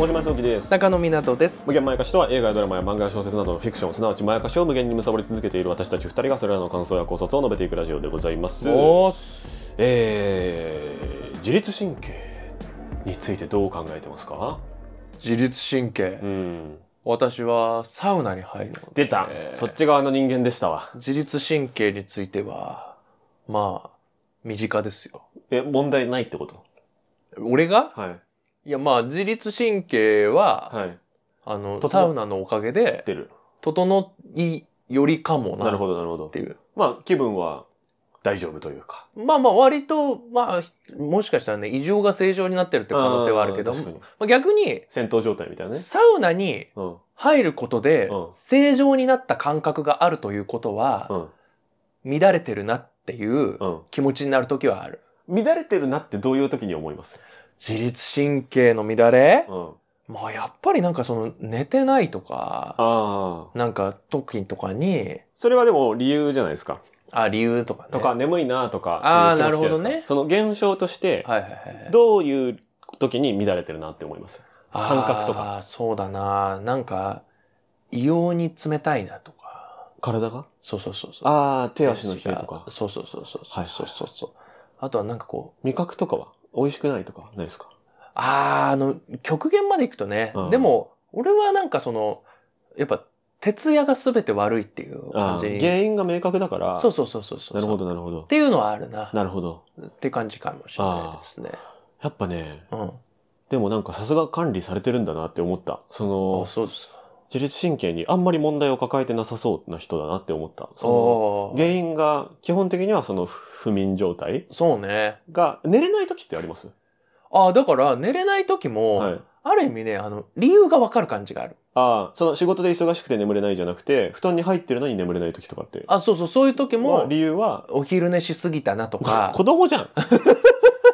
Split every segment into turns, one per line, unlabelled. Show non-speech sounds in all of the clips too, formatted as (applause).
大島康之です中野湊です無限まやかしとは映画やドラマや漫画や小説などのフィクションすなわちまやかしを無限に貪り続けている私たち二人がそれらの感想や考察を述べていくラジオでございますえー、自律神経についてどう考えてますか自律神経、うん、私はサウナに入る出た、そっち側の人間でしたわ自律神経についてはまあ身近ですよえ問題ないってこと俺がはいいや、まあ、自律神経は、はい。あの、サウナのおかげで、る。整いよりかもな。なるほど、なるほど。っていう。まあ、気分は大丈夫というか。まあまあ、割と、まあ、もしかしたらね、異常が正常になってるって可能性はあるけど、まあ、逆に、戦闘状態みたいなね。サウナに入ることで、正常になった感覚があるということは、うん、乱れてるなっていう気持ちになる時はある。乱れてるなってどういう時に思います自律神経の乱れ、うん、まあやっぱりなんかその寝てないとか、なんか時とかに。それはでも理由じゃないですか。あ、理由とか、ね、とか眠いなとか。ああ、なるほどね。その現象として、どういう時に乱れてるなって思います。感覚とか。あそうだな。なんか、異様に冷たいなとか。体がそうそうそうそう。ああ、手足の冷えとか。そうそうそうそう。はい、そうそうそう。あとはなんかこう。味覚とかは美味しくないとかないですかああ、あの、極限までいくとね、うんでも、俺はなんかその、やっぱ、徹夜が全て悪いっていう感じー原因が明確だから。そうそうそうそうそう。なるほど、なるほど。っていうのはあるな。なるほど。って感じかもしれないですね。やっぱね、うん。でもなんかさすが管理されてるんだなって思った。その、そうですか。自律神経にあんまり問題を抱えてなさそうな人だなって思った。その原因が、基本的にはその不眠状態そうね。が、寝れない時ってありますああ、だから寝れない時も、はい、ある意味ね、あの、理由がわかる感じがある。ああ、その仕事で忙しくて眠れないじゃなくて、布団に入ってるのに眠れない時とかって。あ、そうそう、そういう時も、理由は、お昼寝しすぎたなとか。(laughs) 子供じゃん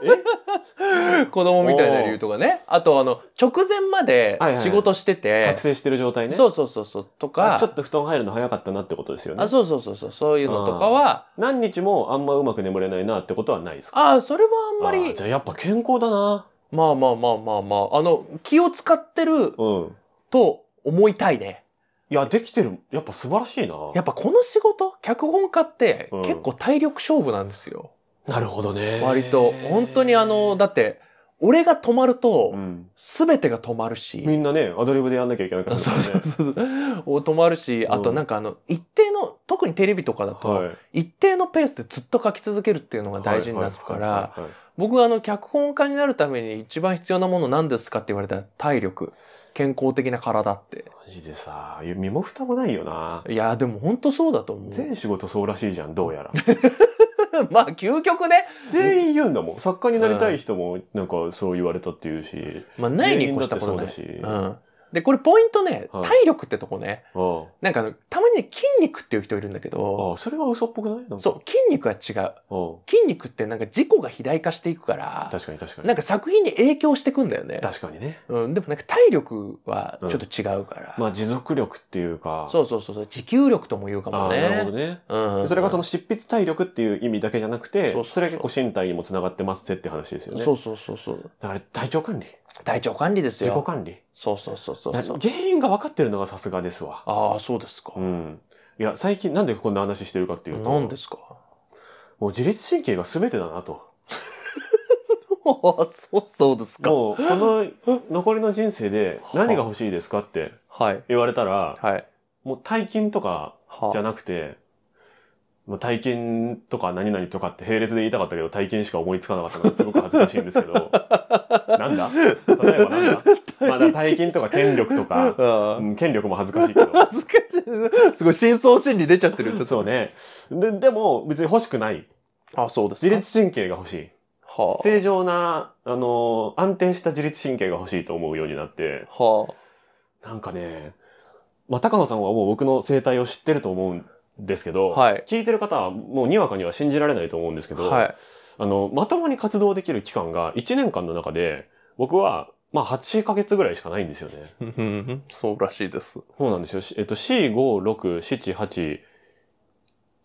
(laughs) 子供みたいな理由とかね。あと、あの、直前まで仕事してて、はいはい覚醒してる状態ね。そうそうそうそう、とか。ちょっと布団入るの早かったなってことですよね。あ、そうそうそうそう、そういうのとかは。何日もあんまうまく眠れないなってことはないですかあ、それはあんまり。じゃあやっぱ健康だな。まあまあまあまあまあ、あの、気を使ってると思いたいね。うんいや、できてる。やっぱ素晴らしいな。やっぱこの仕事、脚本家って結構体力勝負なんですよ。なるほどね。割と、本当にあの、だって、俺が止まると、すべてが止まるし、うん。みんなね、アドリブでやんなきゃいけないから、ね。そうそうそう。止まるし、あとなんかあの、一定の、特にテレビとかだと、一定のペースでずっと書き続けるっていうのが大事になるから、僕あの、脚本家になるために一番必要なもの何ですかって言われたら、体力。健康的な体って。マジでさ、身も蓋もないよな。いや、でも本当そうだと思う。全仕事そうらしいじゃん、どうやら。(laughs) (laughs) まあ、究極ね。全員言うんだもん。作家になりたい人も、なんかそう言われたって言うし。まあ、ないに越したことない。だし。うん。で、これポイントね、はい体力ってとこね。なんかたまにね、筋肉っていう人いるんだけど、あ、それは嘘っぽくないなそう、筋肉は違う。う筋肉ってなんか事故が肥大化していくから、確かに確かに。なんか作品に影響していくんだよね。確かにね。うん、でもなんか体力はちょっと違うから。まあ持続力っていうか。そうそうそうそう、持久力とも言うかもあ、ね。なるほどね。うん。それがその執筆体力っていう意味だけじゃなくて、そうそうそうそれが結構身体にもつながってますってって話ですよね。そうそうそうそう。だから体調管理。体調管理ですよ。自己管理。そうそうそうそう原因が分かってるのがさすがですわ。ああ、そうですか。うん。いや、最近なんでこんな話してるかっていうと。何ですかもう自律神経が全てだなと。(laughs) そうそうですか。もう、この残りの人生で何が欲しいですかって言われたら、はい、もう大金とかじゃなくて、まあ、体験とか何々とかって並列で言いたかったけど、体験しか思いつかなかったのがすごく恥ずかしいんですけど、(laughs) なんだ例えばなんだまだ体験とか権力とか、(laughs) うん、権力も恥ずかしいけど。恥ずかしい。すごい、真相心理出ちゃってる。そうね。で、でも、別に欲しくない。あ、そうです。自律神経が欲しい。はあ、正常な、あの、安定した自律神経が欲しいと思うようになって。はあ、なんかね、まあ、高野さんはもう僕の生態を知ってると思うんですけど、はい、聞いてる方はもうにわかには信じられないと思うんですけど、はい、あの、まともに活動できる期間が1年間の中で、僕は、まあ、8ヶ月ぐらいしかないんですよね。(laughs) そうらしいです。そうなんですよ。えっと、4、5、6、7、8、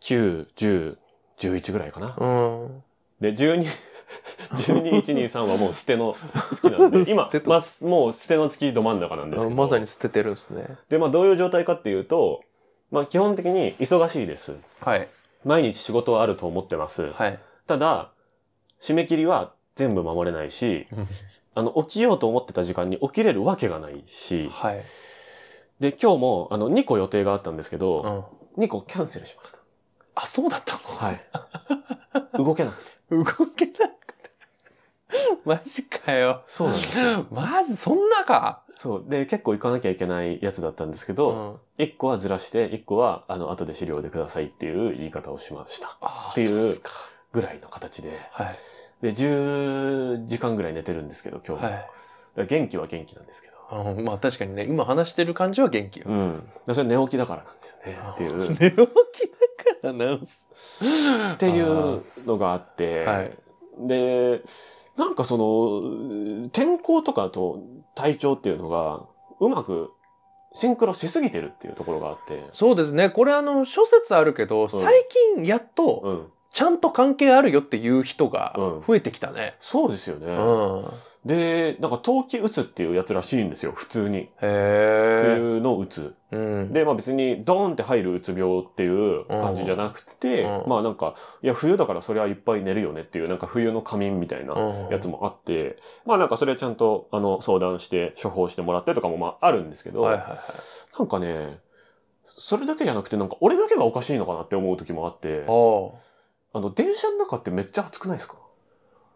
9、10、11ぐらいかな。うん、で、12、12123 (laughs) はもう捨ての月なんで、(laughs) 今、まあ、もう捨ての月ど真ん中なんですけど。まさに捨ててるんですね。で、まあどういう状態かっていうと、まあ基本的に忙しいです。はい。毎日仕事はあると思ってます。はい。ただ、締め切りは全部守れないし、あの、起きようと思ってた時間に起きれるわけがないし、はい。で、今日も、あの、2個予定があったんですけうど、ん。2個キャンセルしました。あ、そうだったはい。動けなくて。(laughs) 動けな (laughs) マジかよ。そうなんですよ。まず、そんなか。そう。で、結構行かなきゃいけないやつだったんですけど、うん、1個はずらして、1個は、あの、後で資料でくださいっていう言い方をしました。っていうぐらいの形で。はい。で、10時間ぐらい寝てるんですけど、今日も。はい、元気は元気なんですけど。あまあ確かにね、今話してる感じは元気よ。うん。それ寝起きだからなんですよね。っていう。寝起きだからなんす。っていうのがあって、はい、で、なんかその、天候とかと体調っていうのが、うまくシンクロしすぎてるっていうところがあって。そうですね。これあの、諸説あるけど、うん、最近やっと、ちゃんと関係あるよっていう人が増えてきたね。うん、そうですよね。うんで、なんか陶器打つっていうやつらしいんですよ、普通に。へ普冬の打つ。うん、で、まあ別にドーンって入るうつ病っていう感じじゃなくて、うん、まあなんか、いや冬だからそれはいっぱい寝るよねっていう、なんか冬の仮眠みたいなやつもあって、うん、まあなんかそれはちゃんとあの相談して処方してもらってとかもまああるんですけど、はいはいはい、なんかね、それだけじゃなくてなんか俺だけがおかしいのかなって思う時もあって、あの電車の中ってめっちゃ暑くないですか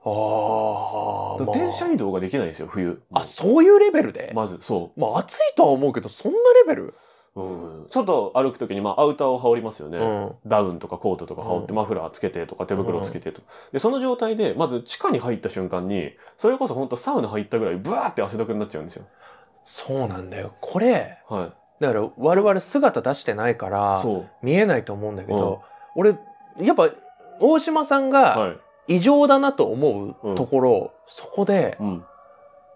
ああ。電車移動ができないんですよ、冬。あ、そういうレベルでまず、そう。まあ暑いとは思うけど、そんなレベルうん、ちょっと歩くときに、まあ、アウターを羽織りますよね、うん、ダウンとかコートとか羽織って、マフラーつけてとか手袋つけてと、か。で、その状態で、まず地下に入った瞬間に、それこそ本当サウナ入ったぐらい、ブワーって汗だくになっちゃうんですよ。そうなんだよ。これ、はい、だから我々姿出してないから、そう。見えないと思うんだけど、俺、やっぱ、大島さんが、はい、異常だなと思うところ、そこで、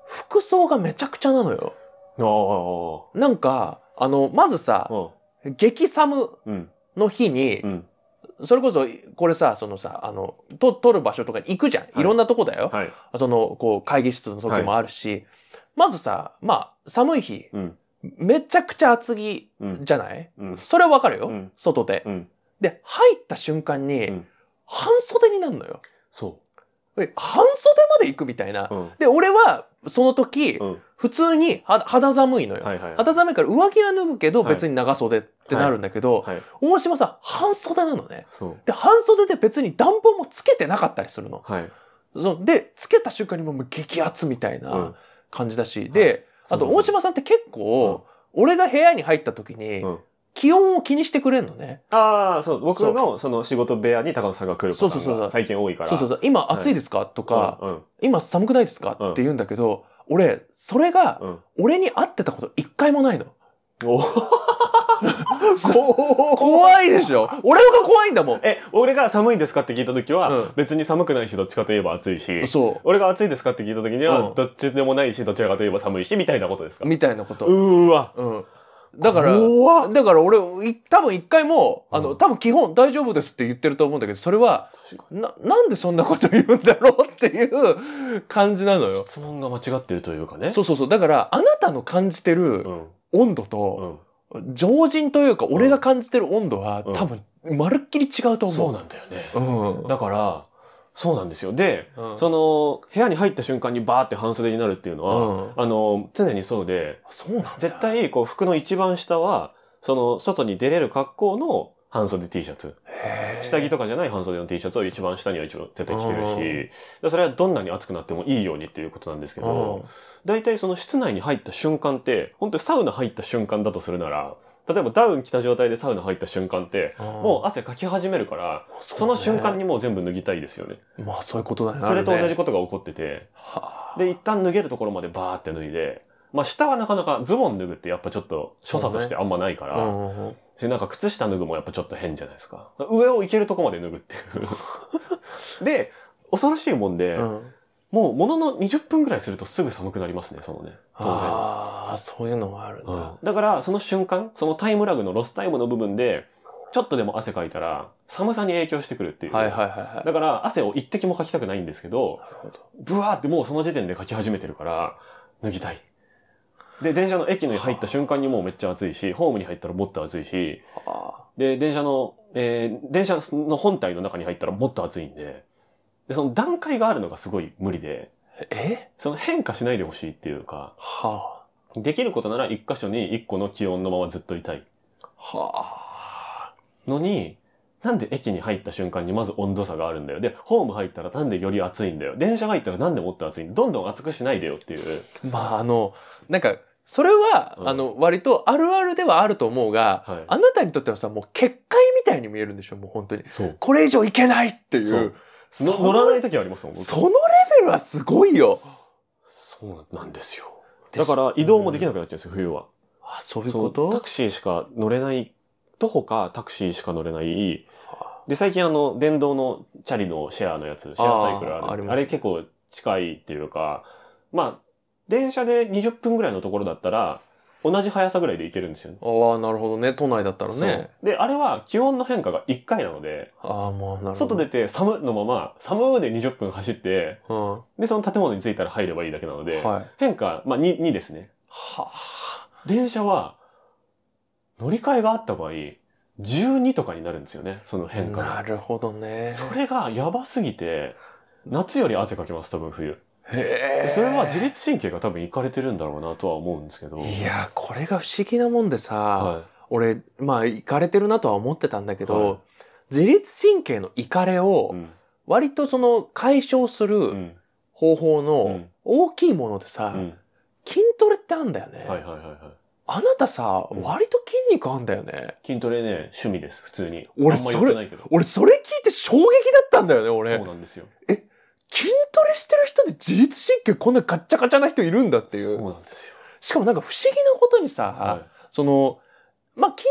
服装がめちゃくちゃなのよ。なんか、あの、まずさ、激寒の日に、それこそ、これさ、そのさ、あの、と、撮る場所とかに行くじゃん。い、ろんなとこだよ。はい、その、こう、会議室の時もあるし、はい、まずさ、まあ、寒い日、うん、めちゃくちゃ厚着じゃない、うん、それはわかるよ。うん、外で、で、入った瞬間に、半袖になるのよ。そう半袖まで行くみたいな、うん、で俺はその時、うん、普通に肌寒いのよ、はいはいはい、肌寒いから上着は脱ぐけど別に長袖ってなるんだけど、はいはい、大島さん半袖なのねで半袖で別に暖房もつけてなかったりするの、はい、でつけた瞬間にもう激アツみたいな感じだし、うん、で、あと大島さんって結構、俺が部屋に入った時に、気温を気にしてくれんのね。ああ、そう、僕のその仕事部屋に高野さんが来ることが最近多いから。そうそうそう。今暑いですか、はい、とか、うんうん、今寒くないですか、って言うんだけど、俺、それが、俺に会ってたこと一回もないの。お (laughs) 怖いでしょ俺が怖いんだもん。え、俺が寒いですかって聞いた時は、うん、別に寒くないし、どっちかといえば暑いし。俺が暑いですかって聞いた時には、うん、どっちでもないし、どちらかといえば寒いし、みたいなことですかみたいなこと。うーわ。うん。だから、だから俺、多分一回も、あの、多分基本大丈夫ですって言ってると思うんだけど、それは、な、なんでそんなこと言うんだろうっていう感じなのよ。質問が間違ってるというかね。そうそうそう。だから、あなたの感じてる温度と、常人というか、俺が感じてる温度は、多分、まるっきり違うと思う。そうなんだよね。うん。だから、そうなんですよ。で、うん、その、部屋に入った瞬間にバーって半袖になるっていうのは、うん、あの、常にそうで、そうなん絶対、こう、服の一番下は、その、外に出れる格好の半袖 T シャツ。下着とかじゃない半袖の T シャツを一番下には一応絶対着てるし、それはどんなに暑くなってもいいようにっていうことなんですけど、大体その室内に入った瞬間って、本当にサウナ入った瞬間だとするなら、例えばダウン着た状態でサウナ入った瞬間って、もう汗かき始めるから、そね、その瞬間にもう全部脱ぎたいですよね。まあそういうことだね。それと同じことが起こってて、で、一旦脱げるところまでバーって脱いで、まあ下はなかなかズボン脱ぐってやっぱちょっと所作としてあんまないから、ね、うん、なんか靴下脱ぐもやっぱちょっと変じゃないですか。上をいけるとこまで脱ぐっていう (laughs) で、恐ろしいもんで、うんもうものの20分ぐらいするとすぐ寒くなりますね、そのね。当然。ああ、そういうのもあるんだ、うん、だからその瞬間、そのタイムラグのロスタイムの部分で、ちょっとでも汗かいたら、寒さに影響してくるっていう。はいはいはい、はい、だから汗を一滴もかきたくないんですけど、ブワーってもうその時点でかき始めてるから、脱ぎたい。で、電車の駅に入った瞬間にもうめっちゃ暑いし、ホームに入ったらもっと暑いし、で、電車の、えー、電車の本体の中に入ったらもっと暑いんで、で、その段階があるのがすごい無理で、えその変化しないでほしいっていうか、はあ、できることなら一箇所に一個の気温のままずっといたい。はあ、のに、なんで駅に入った瞬間にまず温度差があるんだよ。で、ホーム入ったらなんでより暑いんだよ。電車が入ったらなんでもっと暑いんだどんどん暑くしないでよっていう。まあ、あの、なんか、それは、うん、あの、割とあるあるではあると思うが、はい、あなたにとってはさ、もう結界みたいに見えるんでしょ、もう本当に。これ以上いけないっていう。乗らない時ありますもんそのレベルはすごいよそうなんですよだから移動もできなくなっちゃうんですよ、うん、冬はあそういうことタクシーしか乗れない徒歩かタクシーしか乗れないで最近あの電動のチャリのシェアのやつシェアサイクルあるああれ結構近いっていうかまあ電車で20分ぐらいのところだったら同じ速さぐらいでいけるんですよね。ああ、なるほどね。都内だったらね。で、あれは気温の変化が1回なので、あ、もうなるほど。外出て寒のまま、寒で20分走って、うん、で、その建物に着いたら入ればいいだけなので、はい、変化、まあ 2, 2ですね。はあ。電車は、乗り換えがあった場合、12とかになるんですよね、その変化が。なるほどね。それがやばすぎて、夏より汗かきます、多分冬。へそれは自律神経が多分いかれてるんだろうなとは思うんですけど。いや、これが不思議なもんでさ、はい、俺、まあ、いかれてるなとは思ってたんだけど、はい、自律神経のいかれを、割とその解消する方法の大きいものでさ、うんうん、筋トレってあんだよね。はいはいはい、はい。あなたさ、うん、割と筋肉あんだよね。筋トレね、趣味です、普通に。俺それ、俺それ聞いて衝撃だったんだよね、俺。そうなんですよ。え、筋トレしてる人で自律神経こんなガッチャガチャな人いるんだっていう。そうなんですよ。しかもなんか不思議なことにさ、はい、その、まあ、筋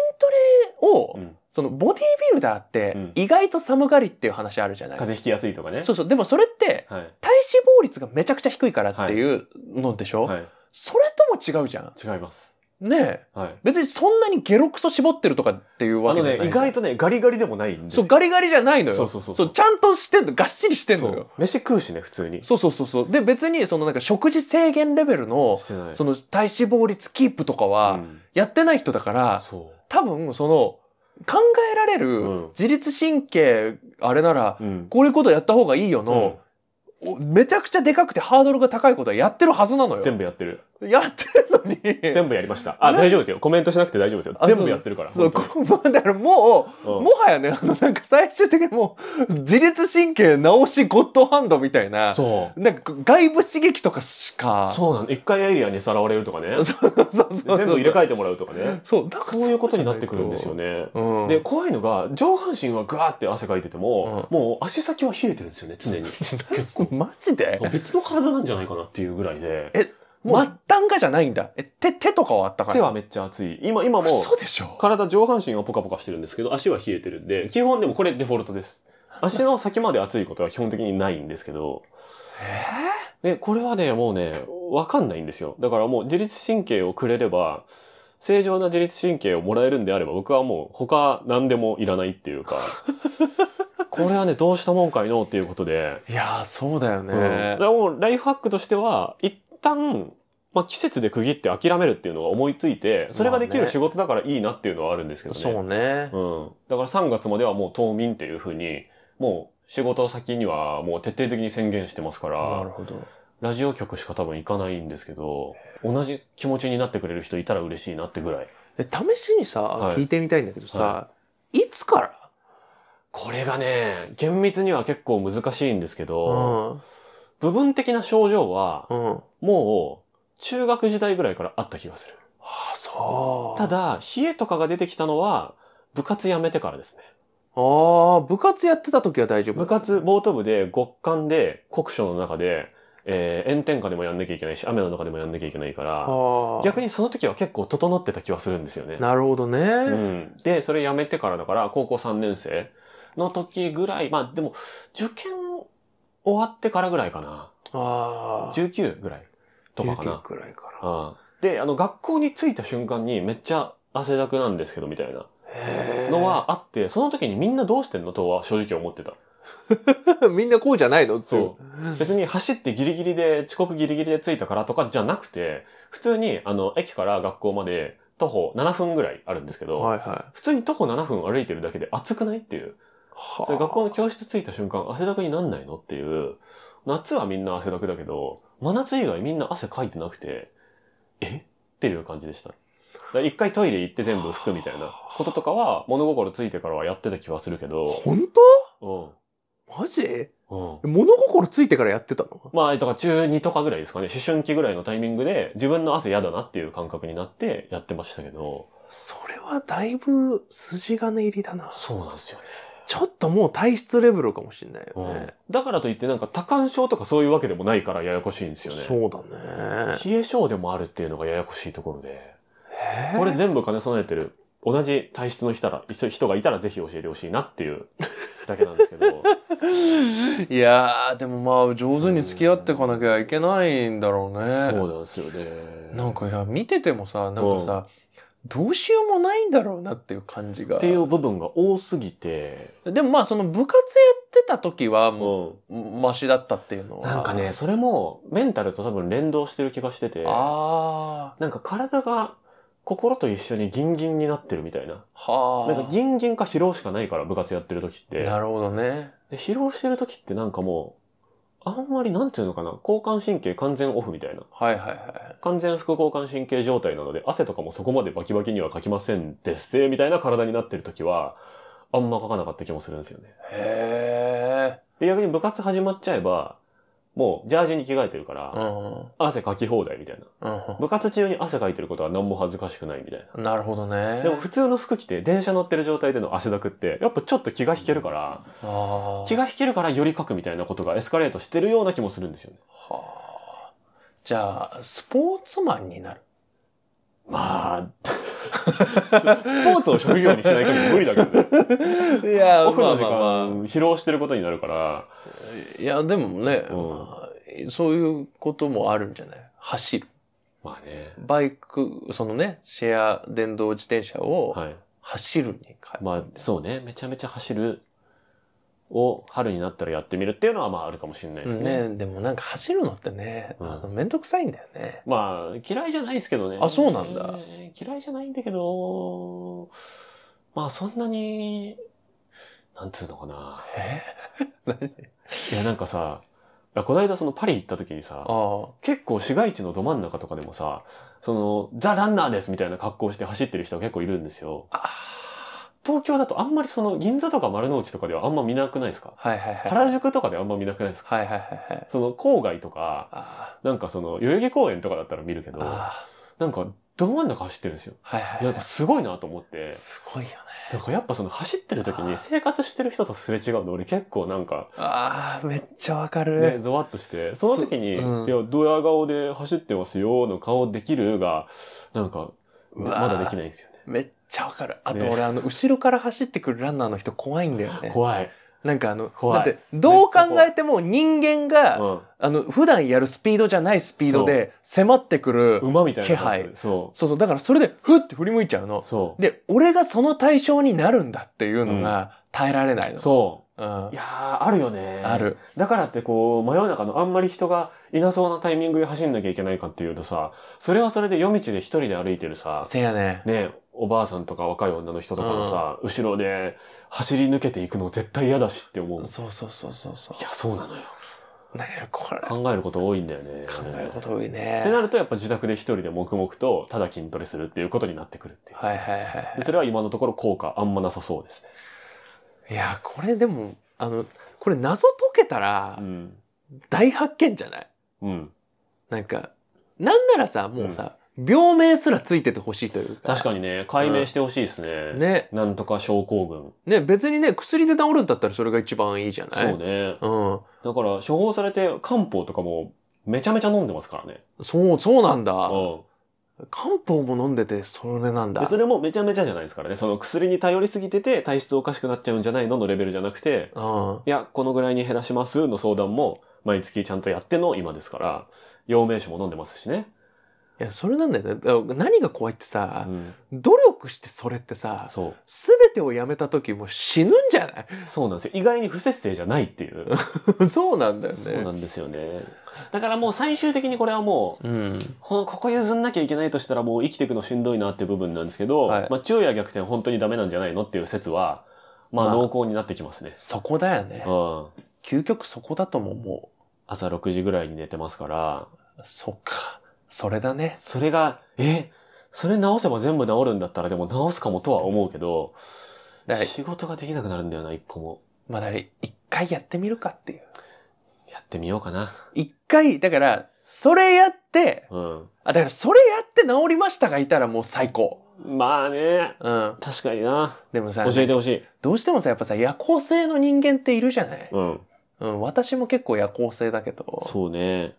トレを、うん、そのボディービルダーって意外と寒がりっていう話あるじゃない、うん、風邪ひきやすいとかね。そうそう。でもそれって、体脂肪率がめちゃくちゃ低いからっていうのでしょ、はい、はい、それとも違うじゃん。違います。ねえ、はい。別にそんなにゲロクソ絞ってるとかっていうわけじゃない。あのね、意外とね、ガリガリでもないんですそう、ガリガリじゃないのよ。そうそうそうそう。ちゃんとしてんの、がっしりしてんのよ。飯食うしね、普通に。そうそうそうそう。で、別に、そのなんか食事制限レベルの、その体脂肪率キープとかは、やってない人だから、うん、多分、その、考えられる自律神経、あれなら、うん、こういうことやった方がいいよの、うんめちゃくちゃでかくてハードルが高いことはやってるはずなのよ。全部やってる。やってんのに。全部やりました。あ、大丈夫ですよ。コメントしなくて大丈夫ですよ。全部やってるから。そう、だからもう、うん、もはやね、あの、なんか最終的にもう、自律神経直しゴッドハンドみたいな。そう。なんか外部刺激とかしか。そうなの。一回エリアにさらわれるとかね。(laughs) そうそうそう全部入れ替えてもらうとかね。そう。そういうことになってくるんですよね。うん、で、怖いのが、上半身はガーって汗かいてても、うん、もう足先は冷えてるんですよね、常に。(laughs) マジで別の体なんじゃないかなっていうぐらいで。えもっ末端がじゃないんだ。え、手、手とかはあったかい手はめっちゃ熱い。今、今も、そうでしょ体上半身はポカポカしてるんですけど、足は冷えてるんで、基本でもこれデフォルトです。足の先まで熱いことは基本的にないんですけど、えー、で、これはね、もうね、わかんないんですよ。だからもう自律神経をくれれば、正常な自律神経をもらえるんであれば、僕はもう他何でもいらないっていうか、(laughs) これはね、どうしたもんかいのっていうことで。いやー、そうだよね。うん、だからもうライフハックとしては、一旦、まあ、季節で区切って諦めるっていうのが思いついて、それができる仕事だからいいなっていうのはあるんですけどね。そうね。うん。だから3月まではもう冬眠っていうふうに、もう仕事先にはもう徹底的に宣言してますから。なるほど。ラジオ局しか多分行かないんですけど、同じ気持ちになってくれる人いたら嬉しいなってぐらい。え、試しにさ、はい、聞いてみたいんだけどさ、はい、いつからこれがね、厳密には結構難しいんですけど、うん、部分的な症状は、うん、もう中学時代ぐらいからあった気がする。ああ、そう。ただ、冷えとかが出てきたのは、部活やめてからですね。ああ、部活やってた時は大丈夫部活、ボート部で、極寒で、酷暑の中で、えー、炎天下でもやんなきゃいけないし、雨の中でもやんなきゃいけないから、逆にその時は結構整ってた気はするんですよね。なるほどね。うん。で、それやめてからだから、高校3年生の時ぐらい、まあでも、受験終わってからぐらいかな。ああ。19ぐらい。とかかな。くらいから。うん。で、あの、学校に着いた瞬間にめっちゃ汗だくなんですけど、みたいな。のはあって、その時にみんなどうしてんのとは正直思ってた。(laughs) みんなこうじゃないのそう。別に走ってギリギリで、遅刻ギリギリで着いたからとかじゃなくて、普通に、あの、駅から学校まで徒歩7分ぐらいあるんですけど、はいはい、普通に徒歩7分歩いてるだけで暑くないっていう。はあ、学校の教室着いた瞬間、汗だくになんないのっていう。夏はみんな汗だくだけど、真夏以外みんな汗かいてなくて、えっていう感じでした。一回トイレ行って全部拭くみたいなこととかは物心ついてからはやってた気はするけど。本当うん。マジうん。物心ついてからやってたのまあ、とか中2とかぐらいですかね。思春期ぐらいのタイミングで自分の汗嫌だなっていう感覚になってやってましたけど。それはだいぶ筋金入りだな。そうなんですよね。ちょっともう体質レベルかもしれないよね。うん、だからといってなんか多感症とかそういうわけでもないからややこしいんですよね。そうだね。冷え性でもあるっていうのがややこしいところで。これ全部兼ね備えてる同じ体質の人ら人がいたらぜひ教えてほしいなっていうだけなんですけど (laughs) いやでもまあ上手に付き合っていかなきゃいけないんだろうね、うそうなんですよねなんかいや見ててもさなんかさ、うんどうしようもないんだろうなっていう感じが。っていう部分が多すぎて。でもまあその部活やってた時はもう、ましマシだったっていうのは。なんかね、それもメンタルと多分連動してる気がしてて。ああ。なんか体が心と一緒にギンギンになってるみたいな。はあ。なんかギンギンか疲労しかないから部活やってる時って。なるほどね。で疲労してる時ってなんかもう、あんまり、なんていうのかな、交感神経完全オフみたいな。はいはいはい。完全副交感神経状態なので、汗とかもそこまでバキバキにはかきませんですみたいな体になってる時は、あんま書かなかった気もするんですよね。へー。で、逆に部活始まっちゃえば、もうジャージに着替えてるから、汗かき放題みたいな、部活中に汗かいてることは何も恥ずかしくないみたいな。なるほどね。でも普通の服着て電車乗ってる状態での汗だくって、やっぱちょっと気が引けるから、気が引けるからよりかくみたいなことがエスカレートしてるような気もするんですよね。はあ。じゃあ、スポーツマンになるまあ、スポーツを職業にしない限り無理だけどね。(laughs) いや、オフの時間、まあまあ、疲労してることになるから。いや、でもね、うん、そういうこともあるんじゃない走る。まあね。バイク、そのね、シェア電動自転車を走るに変える、はい、まあ、そうね。めちゃめちゃ走る。を春になったらやってみるっていうのはまああるかもしれないですね。ねでもなんか走るのってね、うん、めんどくさいんだよね。まあ嫌いじゃないですけどね。あ、そうなんだ。えー、嫌いじゃないんだけど、まあそんなに、なんつうのかな。え (laughs) いやなんかさ、こないだそのパリ行った時にさ、結構市街地のど真ん中とかでもさ、その、ザ・ランナーですみたいな格好して走ってる人が結構いるんですよ。ああ。東京だとあんまりその銀座とか丸の内とかではあんま見なくないですかはいはいはい。原宿とかであんま見なくないですかはいはいはい。その郊外とか、なんかその代々木公園とかだったら見るけど、なんかど真ん中走ってるんですよ。はいはい、はい、なんかすごいなと思って。すごいよね。なんかやっぱその走ってる時に生活してる人とすれ違うの俺結構なんか。ああ、めっちゃわかる。ね、ゾワッとして。その時に、うん、いや、ドヤ顔で走ってますよの顔できるが、なんか、まだできないんですよね。めっちゃわかる。あと俺、あの、後ろから走ってくるランナーの人怖いんだよね。怖い。なんかあの、だって、どう考えても人間が、あの、普段やるスピードじゃないスピードで迫ってくる馬みたいな気配。そう。そうそう。だからそれで、ふって振り向いちゃうの。そう。で、俺がその対象になるんだっていうのが耐えられないの。そういやあるよね。ある。だからってこう、真夜中のあんまり人がいなそうなタイミングで走んなきゃいけないかっていうとさ、それはそれで夜道で一人で歩いてるさ、せやね。ね、おばあさんとか若い女の人とかのさ、うん、後ろで走り抜けていくの絶対嫌だしって思う。そうそうそうそうそう。いや、そうなのよ。なんやこれ。考えること多いんだよね。考えること多いね。ってなると、やっぱ自宅で一人で黙々と、ただ筋トレするっていうことになってくるっていう。はいはいはい、はい。それは今のところ効果あんまなさそうですね。いやこれでもあのこれ謎解けたら大発見じゃない、うん、なんかなんならさもうさ、うん、病名すらついててほしいというか確かにね解明してほしいですね、うん、ねなんとか症候群ね別にね薬で治るんだったらそれが一番いいじゃないそうね、うん、だから処方されて漢方とかもめちゃめちゃ飲んでますからねそうそうなんだ、うん漢方も飲んでて、それなんだ。それもめちゃめちゃじゃないですからね。その薬に頼りすぎてて、体質おかしくなっちゃうんじゃないののレベルじゃなくて、いや、このぐらいに減らしますの相談も、毎月ちゃんとやっての今ですから、陽明酒も飲んでますしね。いや、それなんだよね。何が怖いってさ、うん、努力してそれってさ、そう。すべてをやめた時も死ぬんじゃないそうなんですよ。意外に不節制じゃないっていう。(laughs) そうなんだよね。そうなんですよね。だからもう最終的にこれはもう、うん、ここ譲んなきゃいけないとしたらもう生きていくのしんどいなって部分なんですけど、はい、まあ昼夜逆転本当にダメなんじゃないのっていう説は、まあ濃厚になってきますね。まあ、そこだよね。うん。究極そこだとも思う。朝6時ぐらいに寝てますから。そっか。それだね。それが、え、それ直せば全部治るんだったらでも直すかもとは思うけど、仕事ができなくなるんだよな、一個も。まあ、れ、一回やってみるかっていう。やってみようかな。一回、だから、それやって、うん。あ、だから、それやって治りましたがいたらもう最高。まあね。うん。確かにな。でもさ、教えてほしい。どうしてもさ、やっぱさ、夜行性の人間っているじゃないうん。うん、私も結構夜行性だけど。そうね。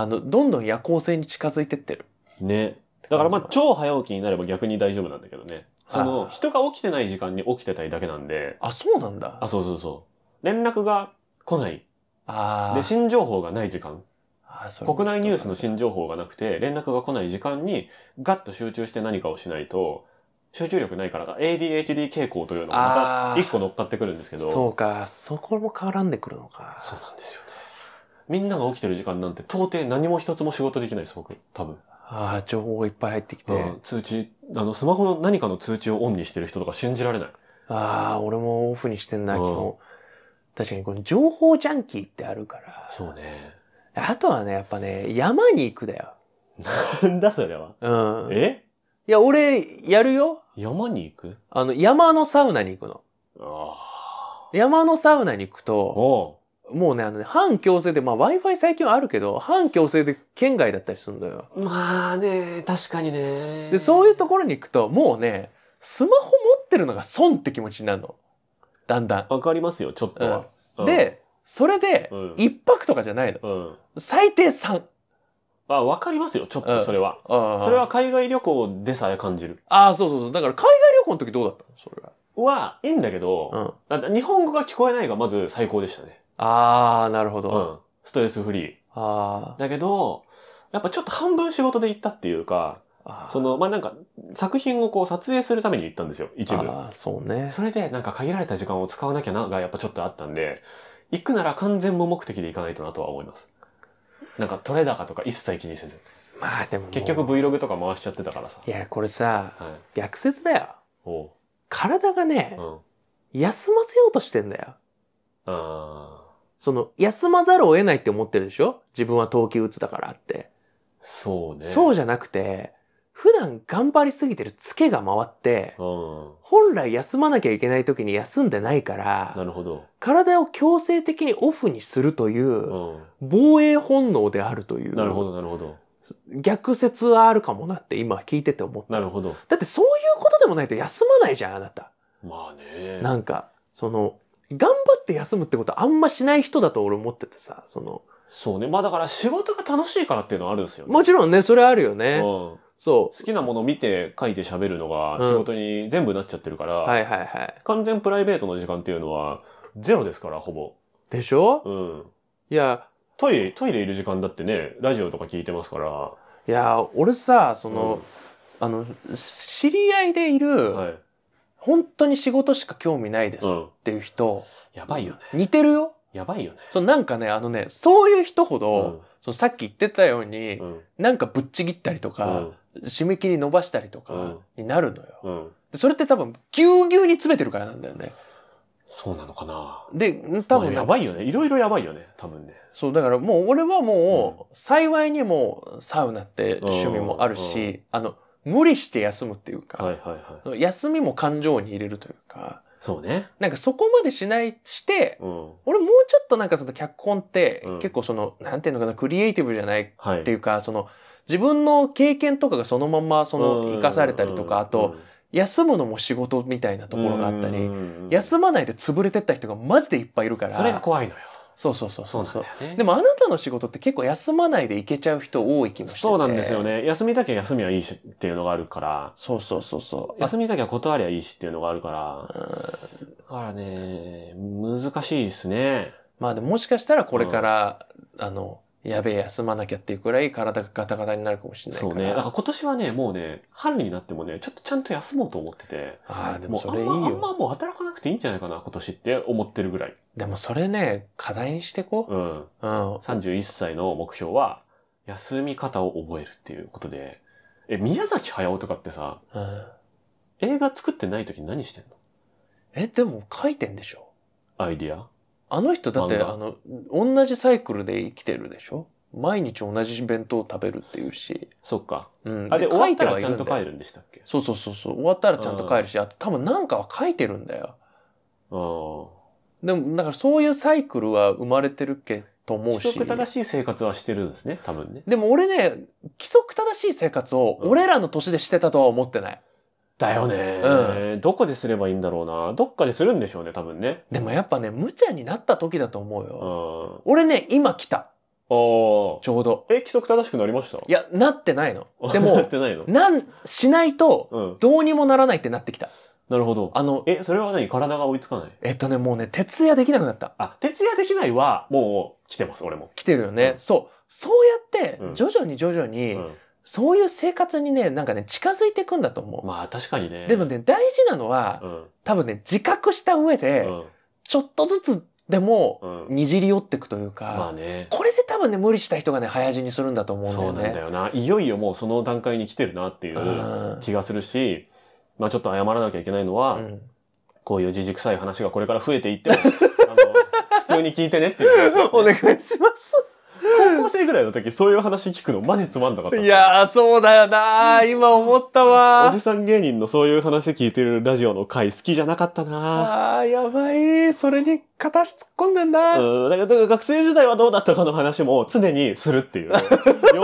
あの、どんどん夜行性に近づいてってる。ね。だからまあ超早起きになれば逆に大丈夫なんだけどね。その、人が起きてない時間に起きてたいだけなんで。あ、そうなんだ。あ、そうそうそう。連絡が来ない。ああ。で、新情報がない時間。あそ国内ニュースの新情報がなくて、連絡が来ない時間に、ガッと集中して何かをしないと、集中力ないから ADHD 傾向というのがまた一個乗っかってくるんですけど。そうか。そこも変わらんでくるのか。そうなんですよね。みんなが起きてる時間なんて到底何も一つも仕事できないです、僕。多分。ああ、情報がいっぱい入ってきて、通知、あの、スマホの何かの通知をオンにしてる人とか信じられない。ああ、俺もオフにしてんな、基本。確かにこの情報ジャンキーってあるから。そうね。あとはね、やっぱね、山に行くだよ。なんだそれは。うん。えいや、俺、やるよ。山に行くあの、山のサウナに行くの。ああ。山のサウナに行くと、もうね、あのね、反強制で、まあ Wi-Fi 最近はあるけど、反強制で県外だったりするんだよ。まあね、確かにね。で、そういうところに行くと、もうね、スマホ持ってるのが損って気持ちになるの。だんだん。わかりますよ、ちょっとは。うん、で、それで、一泊とかじゃないの。うん、最低3。あ、わかりますよ、ちょっとそれは、うん、それは海外旅行でさえ感じる。ああ、そうそうそう。だから海外旅行の時どうだったのそれは。は、いいんだけど、うん、日本語が聞こえないがまず最高でしたね。ああ、なるほど。うん。ストレスフリー。ああ。だけど、やっぱちょっと半分仕事で行ったっていうか、その、まあ、なんか、作品をこう撮影するために行ったんですよ、一部。ああ、そうね。それで、なんか限られた時間を使わなきゃな、がやっぱちょっとあったんで、行くなら完全無目的で行かないとなとは思います。なんか、撮れ高とか一切気にせず。まあでも結局 Vlog とか回しちゃってたからさ。いや、これさ、はい、逆説だよ。お体がね、うん、休ませようとしてんだよ。あん。その、休まざるを得ないって思ってるでしょ自分は投球打つだからって。そうね。そうじゃなくて、普段頑張りすぎてるツケが回って、うん、本来休まなきゃいけない時に休んでないから、なるほど。体を強制的にオフにするという、うん、防衛本能であるという。なるほど、なるほど。逆説はあるかもなって今聞いてて思った。なるほど。だってそういうことでもないと休まないじゃん、あなた。まあね。なんか、その、頑張って休むってことはあんましない人だと俺思っててさ、その。そうね。まあだから仕事が楽しいからっていうのはあるんですよね。もちろんね、それあるよね。うん。そう。好きなもの見て書いて喋るのが仕事に全部なっちゃってるから、はいはいはい。完全プライベートの時間っていうのはゼロですから、ほぼ。でしょうん。いや、トイレ、トイレいる時間だってね、ラジオとか聞いてますから。いや、俺さ、その、あの、知り合いでいる、はい。本当に仕事しか興味ないですっていう人、うん、やばいよね。似てるよ。やばいよね。そうなんかね、あのね、そういう人ほど、うん、そのさっき言ってたように、うん、なんかぶっちぎったりとか、締め切り伸ばしたりとかになるのよ。それって多分、ぎゅうぎゅうに詰めてるからなんだよね。そうなのかなで、多分、まあ、やばいよね。いろいろやばいよね。多分ね。そう、だからもう俺はもう、幸いにもサウナって趣味もあるし、あの、無理して休むっていうか、はいはいはい、休みも感情に入れるというか、そうね。なんかそこまでしない、して、うん、俺もうちょっとなんかその脚本って、うん、結構その、なんていうのかな、クリエイティブじゃないっていうか、はい、その、自分の経験とかがそのままその、生かされたりとか、あと、休むのも仕事みたいなところがあったり、休まないで潰れてった人がマジでいっぱいいるから。それが怖いのよ。そうそうそうそうそう、ね、でもあなたの仕事って結構休まないで行けちゃう人多い気もしてそうなんですよね。休みだけ休みはいいしっていうのがあるから。そうそうそうそう。休みだけは断りゃいいしっていうのがあるから。だからね、難しいですね。まあでももしかしたらこれから、うん、あの、やべえ、休まなきゃっていうくらい体がガタガタになるかもしれないから。そうね。なんか今年はね、もうね、春になってもね、ちょっとちゃんと休もうと思ってて。ああ、でもそれいいよあん、ま。もう働かなくていいんじゃないかな、今年って思ってるぐらい。でもそれね、課題にしてこう。うん。うん。31歳の目標は、休み方を覚えるっていうことで。え、宮崎駿とかってさ、うん、映画作ってない時何してんのえ、でも書いてんでしょアイディアあの人だって、あの、同じサイクルで生きてるでしょ毎日同じ弁当を食べるっていうし。そっか。うん。あ、で、終わったらちゃんと帰るんでしたっけそうそうそうそう。終わったらちゃんと帰るし、あと多分なんかは書いてるんだよ。うん。でも、だからそういうサイクルは生まれてるけと思うし。規則正しい生活はしてるんですね、多分ね。でも俺ね、規則正しい生活を俺らの年でしてたとは思ってない。うんだよね、うん。どこですればいいんだろうな。どっかでするんでしょうね、多分ね。でもやっぱね、無茶になった時だと思うよ。うん、俺ね、今来た。ちょうど。え、規則正しくなりましたいや、なってないの。でも、なってないのなん、しないと、どうにもならないってなってきた。うんなるほど。あの、え、それは何体が追いつかないえっとね、もうね、徹夜できなくなった。あ、徹夜できないは、もう、来てます、俺も。来てるよね。うん、そう。そうやって、徐々に徐々に、うんそういう生活にね、なんかね、近づいていくんだと思う。まあ確かにね。でもね、大事なのは、うん、多分ね、自覚した上で、うん、ちょっとずつでも、にじり寄っていくというか、まあね。これで多分ね、無理した人がね、早死にするんだと思うんだよね。そうなんだよな。いよいよもうその段階に来てるなっていう気がするし、まあちょっと謝らなきゃいけないのは、こういうじじくさい話がこれから増えていっても、あの、普通に聞いてねっていう、ね、(laughs) お願いします。ぐらいの時そういう話聞くのマジつまんなかったいやーそうだよな今思ったわおじさん芸人のそういう話聞いてるラジオの回好きじゃなかったなあーやばいそれに片足突っ込んでんなうんだから学生時代はどうだったかの話も常にするっていう (laughs) よ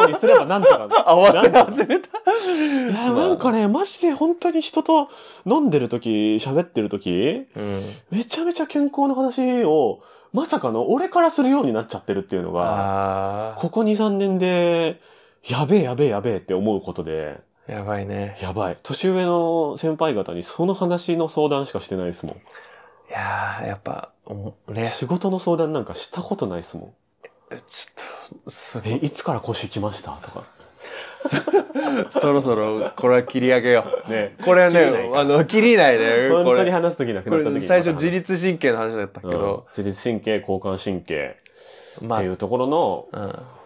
うにすればなんとかあ、終わせ始めたいやなんかねマジで本当に人と飲んでる時喋ってる時、うん、めちゃめちゃ健康の話をまさかの俺からするようになっちゃってるっていうのが、ここ2、3年で、やべえやべえやべえって思うことで。やばいね。やばい。年上の先輩方にその話の相談しかしてないですもん。いやー、やっぱ、ね。仕事の相談なんかしたことないですもん。ちょっと、すげい。え、いつから腰きましたとか。そろそろこれは切り上げよう。ね、これはね、あの、切りないね。本当に話すときなくなった時最初自律神経の話だったけど、うん、自律神経、交感神経。まあ、っていうところの、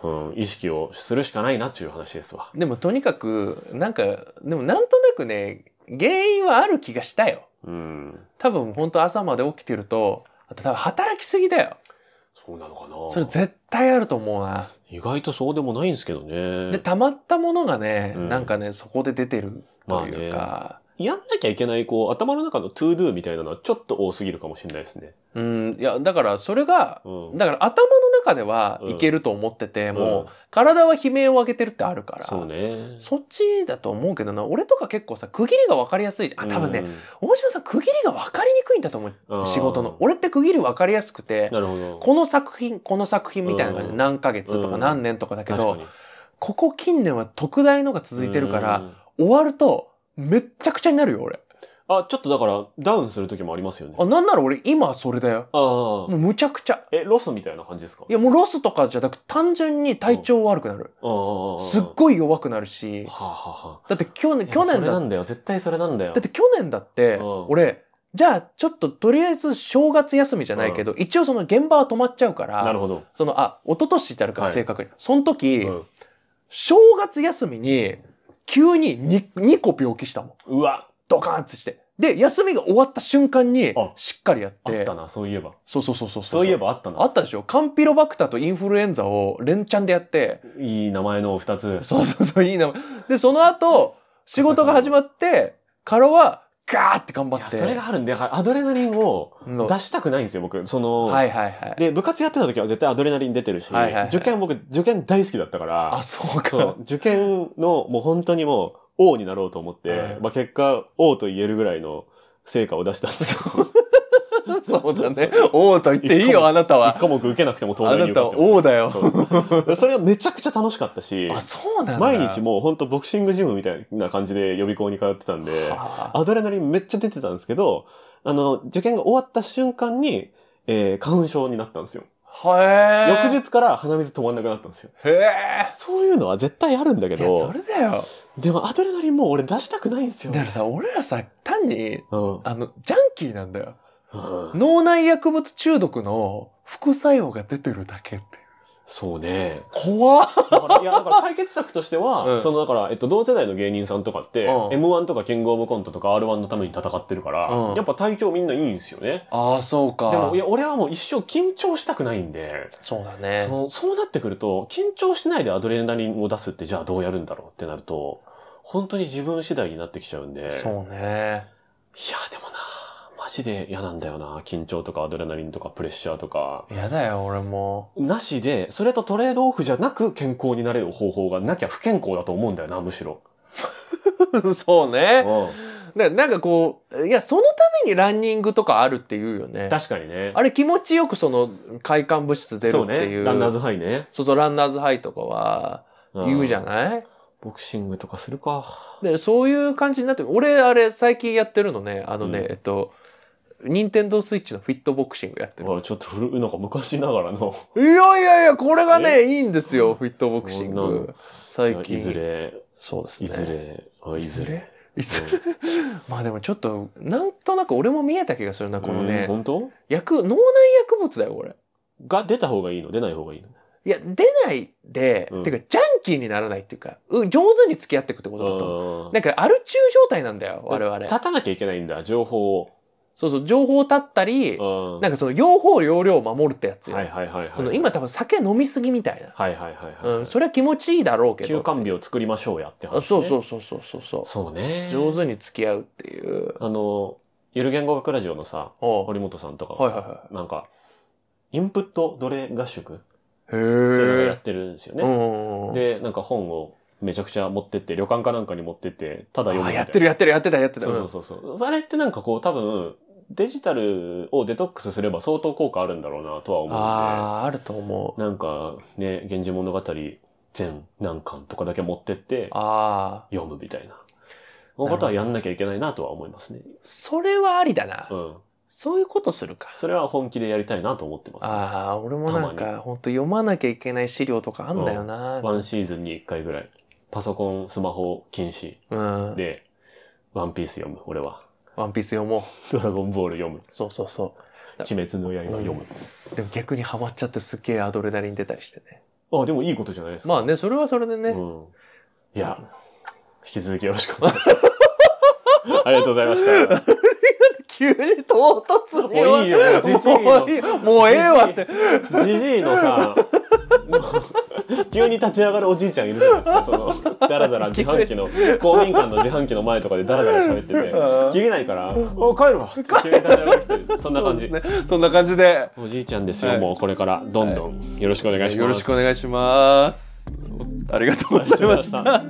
うん、うん、意識をするしかないなっていう話ですわ。でもとにかく、なんか、でもなんとなくね、原因はある気がしたよ。うん。多分本当朝まで起きてると、あと多分働きすぎだよ。そうなのかなそれ絶対あると思うな。意外とそうでもないんですけどね。で、溜まったものがね、うんなんかね、そこで出てるというか、やんなきゃいけない、こう、頭の中のトゥードゥみたいなのはちょっと多すぎるかもしれないですね。うん、いや、だからそれが、うん、だから頭の中ではいけると思ってて、うん、もう、体は悲鳴を上げてるってあるから。そうね。そっちだと思うけどな、俺とか結構さ、区切りが分かりやすいじゃん。あ、多分ね、大島さん区切りが分かりにくいんだと思う。仕事の。俺って区切り分かりやすくて、なるほどこの作品、この作品みたいな感じ何ヶ月とか何年とかだけど、ここ近年は特大のが続いてるから、終わると、めっちゃくちゃになるよ、俺。あ、ちょっとだから、ダウンする時もありますよね。あ、なんなら俺今それだよ。ああ。もうむちゃくちゃ。え、ロスみたいな感じですかいや、もうロスとかじゃなく、単純に体調悪くなる。ああ。すっごい弱くなるし。はあ、ははあ、だって去年、去年だ。それなんだよ、絶対それなんだよ。だって去年だって、俺、じゃあ、ちょっととりあえず正月休みじゃないけど、一応その現場は止まっちゃうから。なるほど。その、あ、一昨年ってあるから正確に。はい、その時、うん、正月休みに、うん急に 2, 2個病気したもん。うわ。ドカーンってして。で、休みが終わった瞬間に、しっかりやって。あったな、そういえば。そうそうそうそう。そういえばあったな。あったでしょカンピロバクターとインフルエンザを連チャンでやって。いい名前の二つ。そうそうそう、いい名前。で、その後、仕事が始まって、カロは、ガーって頑張って。それがあるんで、アドレナリンを出したくないんですよ、僕。その、はいはいはい。で、部活やってた時は絶対アドレナリン出てるし、はいはいはい、受験僕、受験大好きだったから、あ、そうかう。受験の、もう本当にもう、王になろうと思って、はい、まあ結果、王と言えるぐらいの成果を出したんですよ。そうだね。王と言っていいよ、あなたは。一科目受けなくても東大に受かってあなた王だよそ。それがめちゃくちゃ楽しかったし、あ、そうなんだ。毎日もう本当ボクシングジムみたいな感じで予備校に通ってたんで、アドレナリンめっちゃ出てたんですけど、あの、受験が終わった瞬間に、えー、花粉症になったんですよ。へ翌日から鼻水止まんなくなったんですよ。へえ。そういうのは絶対あるんだけど。それだよ。でもアドレナリンもう俺出したくないんですよ。だからさ、俺らさ、単に、うん、あの、ジャンキーなんだよ。脳内薬物中毒の副作用が出てるだけって。そうね。怖だいや、だから解決策としては、(laughs) うん、その、だから、えっと、同世代の芸人さんとかって、うん、M1 とかキングオブコントとか R1 のために戦ってるから、うん、やっぱ体調みんないいんですよね。ああ、そうか。でも、いや、俺はもう一生緊張したくないんで。そうだね。そそうなってくると、緊張しないでアドレナリンを出すって、じゃあどうやるんだろうってなると、本当に自分次第になってきちゃうんで。そうね。いや、でもなマジで嫌なんだよな。緊張とかアドレナリンとかプレッシャーとか。嫌だよ、俺も。なしで、それとトレードオフじゃなく健康になれる方法がなきゃ不健康だと思うんだよな、むしろ。(laughs) そうね。うん、なんかこう、いや、そのためにランニングとかあるっていうよね。確かにね。あれ気持ちよくその快感物質出るっていう。そうね。ランナーズハイね。そうそう、ランナーズハイとかは言うじゃない、ボクシングとかするか。で、そういう感じになって、俺、あれ、最近やってるのね、あのね、うん、えっと、任天堂スイッチのフィットボクシングやってる。あちょっと古い、なんか昔ながらの。いやいやいや、これがね、いいんですよ、フィットボクシング。最近。いずれ。そうですね。いずれ。いずれ。いずれ。(laughs) まあでもちょっと、なんとなく俺も見えた気がするな、このね。本当薬、脳内薬物だよ、これ。が出た方がいいの出ない方がいいのいや、出ないで、うん、てか、ジャンキーにならないっていうか、う上手に付き合っていくってことだとなんか、アル中状態なんだよ、我々。立たなきゃいけないんだ、情報を。そうそう、情報たったり、うんなんかその、用法用量を守るってやつよ。はいはいはいはい。今多分酒飲みすぎみたいな。はいはいはいはい。うん、それは気持ちいいだろうけど。休館日を作りましょうやって話、ね。そうそう。そうそうそうそう。ね。上手に付き合うっていう。あの、ゆる言語学ラジオのさ、堀本さんとかははいはいはなんか、インプット奴隷合宿へっていうのをやってるんですよね。うん。で、なんか本をめちゃくちゃ持ってって、旅館かなんかに持ってって、ただ読むあみたいやってるやってるやってたやってた。そうそうそうそう。あれってなんかこう多分、デジタルをデトックスすれば相当効果あるんだろうなとは思うで。ああ、あると思う。なんかね、源氏物語全何巻とかだけ持ってって、ああ。読むみたいな。のことはやんなきゃいけないなとは思いますね。それはありだな。うん。そういうことするか。それは本気でやりたいなと思ってます、ね、ああ、俺もなんか、ほんと読まなきゃいけない資料とかあんだよな。うん、ワンシーズンに一回ぐらい。パソコン、スマホ禁止。うん。で、ワンピース読む、俺は。ワンピース読もう。(laughs) ドラゴンボール読む。そうそうそう。鬼滅の刃読む、でも逆にハマっちゃってすっげえアドレナリン出たりしてね。あ、でもいいことじゃないですか。まあね、それはそれでね。うん、いや、引き続きよろしくお願いします。(laughs) ありがとうございました。(laughs) 急に唐突にもういいよ、もうじじいの。もうええわって。じじいのさ、(laughs) 急に立ち上がるおじいちゃんいるじゃないですかそのだらだら自販機の公民館の自販機の前とかでだらだら喋ってて (laughs) 切れないから「お帰るわ」急に立ち上がる人いるそんな感じそ、ね,、んな感じでおじいちゃんですよ、はい、もうこれからどんどん、よろしくお願いします、よろしくお願いしますありがとうございました